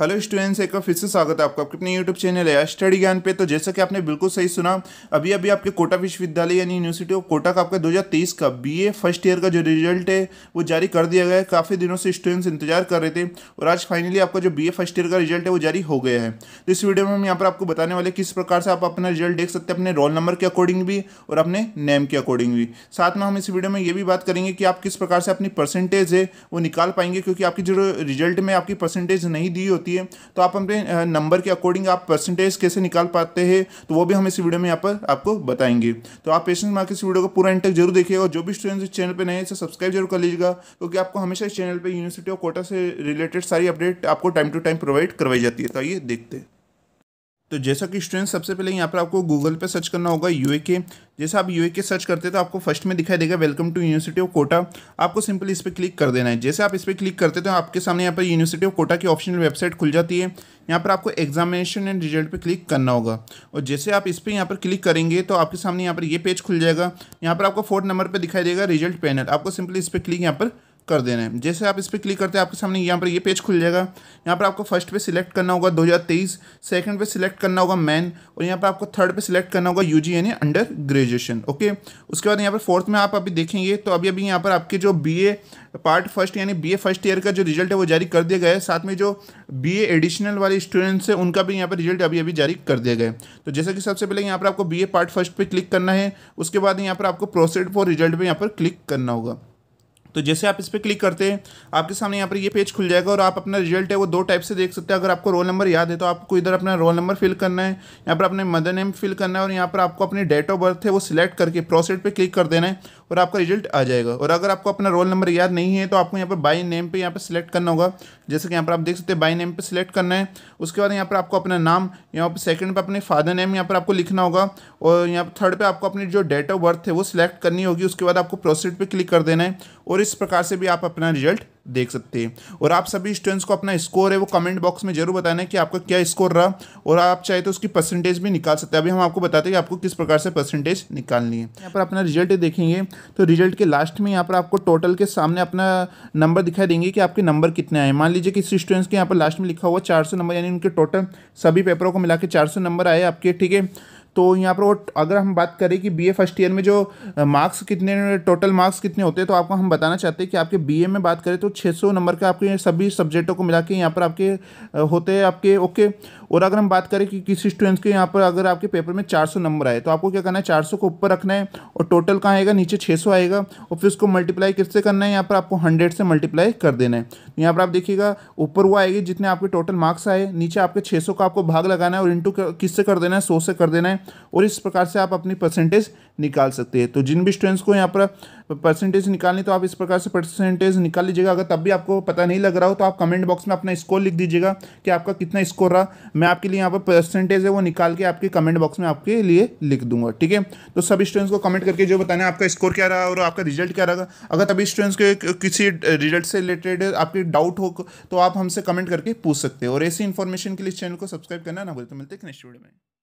hello students एक बार फिर से स्वागत है आपका अपने यूट्यूब चैनल है स्टडी ज्ञान पे तो जैसा कि आपने बिल्कुल सही सुना अभी अभी आपके कोटा विश्वविद्यालय यानी यूनिवर्सिटी ऑफ कोटा का आपका 2023 का बीए फर्स्ट ईयर का जो रिजल्ट है वो जारी कर दिया गया है काफ़ी दिनों से स्टूडेंट्स इंतजार कर रहे थे और आज फाइनली आपका जो बी फर्स्ट ईयर का रिजल्ट है वो जारी हो गया है तो इस वीडियो में हम यहाँ पर आपको बताने वाले किस प्रकार से आप अपना रिजल्ट देख सकते हैं अपने रोल नंबर के अकॉर्डिंग भी और अपने नेम के अकॉर्डिंग भी साथ में हम इस वीडियो में ये भी बात करेंगे कि आप किस प्रकार से अपनी परसेंटेज है वो निकाल पाएंगे क्योंकि आपकी जो रिजल्ट में आपकी परसेंटेज नहीं दी होती होती है तो आप अपने नंबर के अकॉर्डिंग आप परसेंटेज कैसे निकाल पाते हैं तो वो भी हम इस वीडियो में यहाँ पर आपको बताएंगे तो आप पेशेंस मार्क इस वीडियो को पूरा इंटेक जरूर देखिएगा जो भी स्टूडेंट्स इस चैनल पर नए इसे सब्सक्राइब जरूर कर लीजिएगा क्योंकि आपको हमेशा इस चैनल पर यूनिवर्सिटी और कोटा से रिलेटेड सारी अपडेट आपको टाइम टू टाइम प्रोवाइड करवाई जाती है तो आइए देखते हैं तो जैसा कि स्टूडेंट सबसे पहले यहाँ पर आपको गूगल पे सर्च करना होगा यू के जैसा आप यू के सर्च करते हैं तो आपको फर्स्ट में दिखाई देगा welcome to university of Kota आपको सिंपली इस पर क्लिक कर देना है जैसे आप इस पर क्लिक करते तो आपके सामने यहाँ पर यूनिवर्सिटी ऑफ कोटा की ऑप्शनल वेबसाइट खुल जाती है यहाँ पर आपको एग्जामिनेशन एंड रिजल्ट पर क्लिक करना होगा और जैसे आप इस पर यहाँ पर क्लिक करेंगे तो आपके सामने यहाँ पर ये पेज खुल जाएगा यहाँ पर आपको फोर्थ नंबर पर दिखाई देगा रिजल्ट पैनल आपको सिंपली इस पर क्लिक यहाँ पर कर देना है जैसे आप इस पर क्लिक करते हैं आपके सामने यहाँ पर ये पेज खुल जाएगा यहाँ पर आपको फर्स्ट पे सिलेक्ट करना होगा 2023 सेकंड पर सिलेक्ट करना होगा मैन और यहाँ पर आपको थर्ड पे सिलेक्ट करना होगा यूजी यानी अंडर ग्रेजुएशन ओके उसके बाद यहाँ पर फोर्थ में आप अभी देखेंगे तो अभी अभी यहाँ पर आपके जो बी पार्ट फर्स्ट यानी बी फर्स्ट ईयर का जो रिजल्ट है वो जारी कर दिया गया है साथ में जो बी एडिशनल वाले स्टूडेंट्स हैं उनका भी यहाँ पर रिजल्ट अभी अभी जारी कर दिया गया है तो जैसे कि सबसे पहले यहाँ पर आपको बी पार्ट फर्स्ट पर क्लिक करना है उसके बाद यहाँ पर आपको प्रोसेड फॉर रिजल्ट पर यहाँ पर क्लिक करना होगा तो जैसे आप इस पर क्लिक करते हैं आपके सामने यहाँ पर ये पेज खुल जाएगा और आप अपना रिजल्ट है वो दो टाइप से देख सकते हैं अगर आपको रोल नंबर याद है तो आपको इधर अपना रोल नंबर फिल करना है यहाँ पर अपने मदर नेम फिल करना है और यहाँ पर आपको अपनी डेट ऑफ बर्थ है वो सिलेक्ट करके प्रोसेड पर क्लिक कर देना है और आपका रिजल्ट आ जाएगा और अगर आपको अपना रोल नंबर याद नहीं है तो आपको यहाँ पर बाई नेम पर यहाँ पर सिलेक्ट करना होगा जैसे कि यहाँ पर आप देख सकते हैं बाई नेम पर सिलेक्ट करना है उसके बाद यहाँ पर आपको अपना नाम यहाँ पर सेकेंड पर अपने फादर नेम यहाँ पर आपको लिखना होगा और यहाँ पर थर्ड पर आपको अपनी जो डेट ऑफ बर्थ है वो सिलेक्ट करनी होगी उसके बाद आपको प्रोसेड पर क्लिक कर देना है और और इस प्रकार से भी आप अपना रिजल्ट देख सकते हैं और आप सभी स्टूडेंट्स को अपना स्कोर है वो कमेंट बॉक्स में जरूर बताना है कि आपका क्या स्कोर रहा और आप चाहे तो उसकी परसेंटेज भी निकाल सकते हैं अभी हम आपको बताते हैं कि आपको किस प्रकार से परसेंटेज निकालनी है यहाँ पर अपना रिजल्ट देखेंगे तो रिजल्ट के लास्ट में यहाँ पर आपको टोटल के सामने अपना नंबर दिखाई देंगे कि आपके नंबर कितने आए मान लीजिए कि स्टूडेंट्स के यहाँ पर लास्ट में लिखा हुआ चार नंबर यानी उनके टोटल सभी पेपरों को मिला के चार नंबर आए आपके ठीक है तो यहाँ पर वो अगर हम बात करें कि बी फर्स्ट ईयर में जो मार्क्स कितने टोटल मार्क्स कितने होते हैं तो आपको हम बताना चाहते हैं कि आपके बी में बात करें तो 600 नंबर के आपके सभी सब्जेक्टों को मिला के यहाँ पर आपके होते हैं आपके ओके okay, और अगर हम बात करें कि किसी स्टूडेंट्स के यहाँ पर अगर आपके पेपर में 400 नंबर आए तो आपको क्या करना है 400 को ऊपर रखना है और टोटल कहाँ आएगा नीचे 600 आएगा और फिर उसको मल्टीप्लाई किससे करना है यहाँ पर आपको हंड्रेड से मल्टीप्लाई कर देना है तो यहाँ पर आप देखिएगा ऊपर वो आएगी जितने आपके टोटल मार्क्स आए नीचे आपके छः का आपको भाग लगाना है और इंटू किससे कर देना है सौ से कर देना है और इस प्रकार से आप अपनी परसेंटेज निकाल सकते हैं तो जिन भी स्टूडेंट्स को यहाँ पर परसेंटेज निकालनी तो आप इस प्रकार से परसेंटेज निकाल लीजिएगा अगर तब भी आपको पता नहीं लग रहा हो तो आप कमेंट बॉक्स में अपना स्कोर लिख दीजिएगा कि आपका कितना स्कोर रहा मैं आपके लिए यहाँ पर परसेंटेज है वो निकाल के आपके कमेंट बॉक्स में आपके लिए लिख दूंगा ठीक है तो सब स्टूडेंट्स को कमेंट करके जो बताना है आपका स्कोर क्या रहा और आपका रिजल्ट क्या रहा अगर तभी स्टूडेंट्स के किसी रिजल्ट से रिलेटेड आपके डाउट हो तो आप हमसे कमेंट करके पूछ सकते हो और ऐसी इन्फॉर्मेशन के लिए चैनल को सब्सक्राइब करना ना बोलते तो मिलते नेक्स्ट वीडियो में